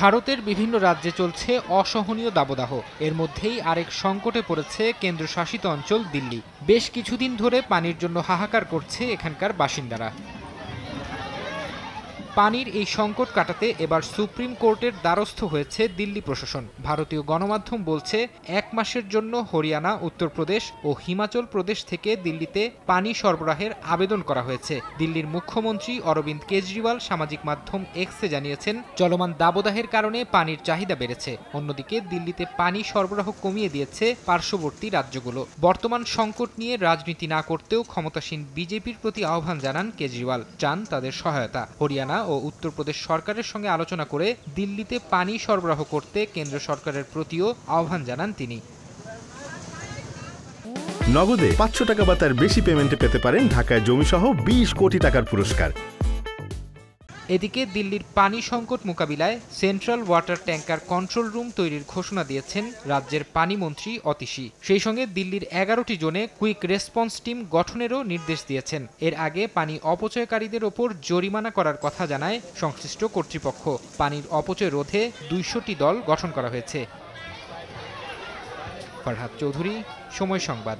ভারতের বিভিন্ন রাজ্যে চলছে অসহনীয় দাবদাহ এর মধ্যেই আরেক সংকটে পড়েছে কেন্দ্রশাসিত অঞ্চল দিল্লি বেশ কিছুদিন ধরে পানির জন্য হাহাকার করছে এখানকার বাসিন্দারা পানির এই সংকট কাটাতে এবার সুপ্রিম কোর্টের দ্বারস্থ হয়েছে দিল্লি প্রশাসন ভারতীয় গণমাধ্যম বলছে এক মাসের জন্য হরিয়ানা উত্তরপ্রদেশ ও হিমাচল প্রদেশ থেকে দিল্লিতে পানি সরবরাহের আবেদন করা হয়েছে দিল্লির মুখ্যমন্ত্রী অরবিন্দ কেজরিওয়াল সামাজিক মাধ্যম এক্সে জানিয়েছেন চলমান দাবদাহের কারণে পানির চাহিদা বেড়েছে অন্যদিকে দিল্লিতে পানি সরবরাহ কমিয়ে দিয়েছে পার্শ্ববর্তী রাজ্যগুলো বর্তমান সংকট নিয়ে রাজনীতি না করতেও ক্ষমতাসীন বিজেপির প্রতি আহ্বান জানান কেজরিওয়াল চান তাদের সহায়তা হরিয়ানা ও উত্তরপ্রদেশ সরকারের সঙ্গে আলোচনা করে দিল্লিতে পানি সরবরাহ করতে কেন্দ্র সরকারের প্রতিও আহ্বান জানান তিনি নগদে পাঁচশো টাকা বা তার বেশি পেমেন্টে পেতে পারেন ঢাকায় জমিসহ বিশ কোটি টাকার পুরস্কার এদিকে দিল্লির পানি সংকট মোকাবিলায় central water tanker control room তৈরির ঘোষণা দিয়েছেন রাজ্যের পানিমন্ত্রী অতিশী সেই সঙ্গে দিল্লির এগারোটি জোনে কুইক রেসপন্স টিম গঠনেরও নির্দেশ দিয়েছেন এর আগে পানি অপচয়কারীদের ওপর জরিমানা করার কথা জানায় সংশ্লিষ্ট কর্তৃপক্ষ পানির অপচয় রোধে দুইশোটি দল গঠন করা হয়েছে ফরহাদ চৌধুরী সময় সংবাদ